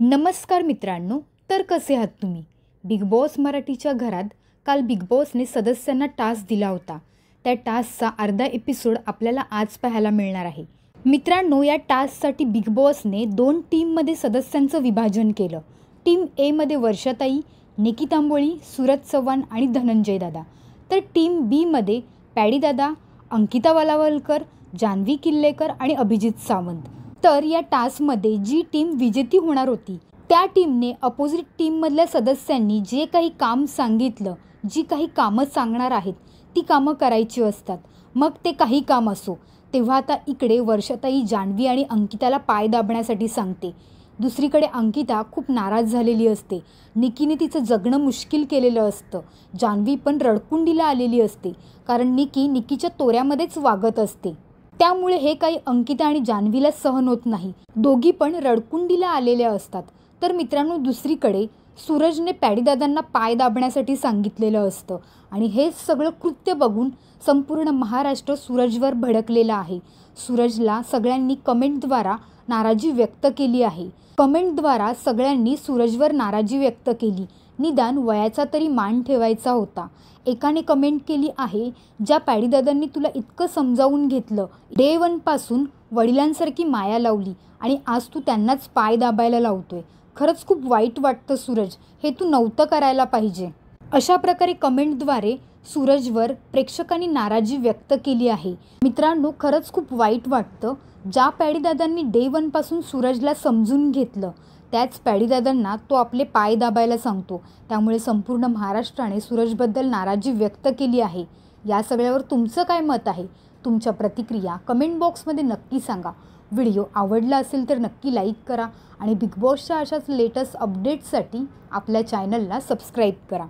नमस्कार मित्रांनो तर कसे आहात तुम्ही बिग बॉस मराठीच्या घरात काल बिग बॉसने सदस्यांना टास्क दिला होता त्या टास्कचा अर्धा एपिसोड आपल्याला आज पाहायला मिळणार आहे मित्रांनो या टास्कसाठी बिग बॉसने दोन टीममध्ये सदस्यांचं विभाजन केलं टीम एमध्ये वर्षाताई निकी तांबोळी सुरज चव्हाण आणि धनंजय दादा तर टीम बीमध्ये दादा अंकिता वालावलकर जान्हवी किल्लेकर आणि अभिजित सावंत तर या टास्कमध्ये जी टीम विजेती होणार होती त्या टीमने अपोजिट टीममधल्या सदस्यांनी जे काही काम सांगितलं जी काही कामं सांगणार आहेत ती कामं करायची असतात मग ते काही काम असो तेव्हा आता इकडे वर्षताई जान्हवी आणि अंकिताला पाय दाबण्यासाठी सांगते दुसरीकडे अंकिता खूप नाराज झालेली असते निकीने तिचं जगणं मुश्किल केलेलं असतं जान्हवी पण रडकुंडीला आलेली असते कारण निकी निकीच्या तोऱ्यामध्येच वागत असते त्यामुळे हे काही अंकिता आणि जान्हवीला सहन होत नाही दोघी पण रडकुंडीला आलेल्या असतात तर मित्रांनो दुसरीकडे सूरजने पॅडीदादांना पाय दाबण्यासाठी सांगितलेलं असतं आणि हे सगळं कृत्य बघून संपूर्ण महाराष्ट्र सूरजवर भडकलेला आहे सूरजला सगळ्यांनी कमेंटद्वारा नाराजी व्यक्त केली आहे कमेंटद्वारा सगळ्यांनी सूरजवर नाराजी व्यक्त केली निदान वयाचा तरी मान ठेवायचा होता एकाने कमेंट केली आहे ज्या पॅडीदादांनी तुला इतकं समजावून घेतलं डे वनपासून वडिलांसारखी माया लावली आणि आज तू त्यांनाच पाय दाबायला लावतोय खरंच खूप वाईट वाटतं सूरज हे तू नव्हतं करायला पाहिजे अशा प्रकारे कमेंटद्वारे सूरजवर प्रेक्षकांनी नाराजी व्यक्त केली आहे मित्रांनो खरंच खूप वाईट वाटतं ज्या पॅडीदादांनी डे वनपासून सूरजला समजून घेतलं त्याच पॅडीदादांना तो आपले पाय दाबायला सांगतो त्यामुळे संपूर्ण महाराष्ट्राने सूरजबद्दल नाराजी व्यक्त केली आहे या सगळ्यावर तुमचं काय मत आहे तुमच्या प्रतिक्रिया कमेंट बॉक्समध्ये नक्की सांगा व्हिडिओ आवडला असेल तर नक्की लाईक करा आणि बिग बॉसच्या अशाच लेटेस्ट अपडेट्ससाठी आपल्या चॅनलला सबस्क्राईब करा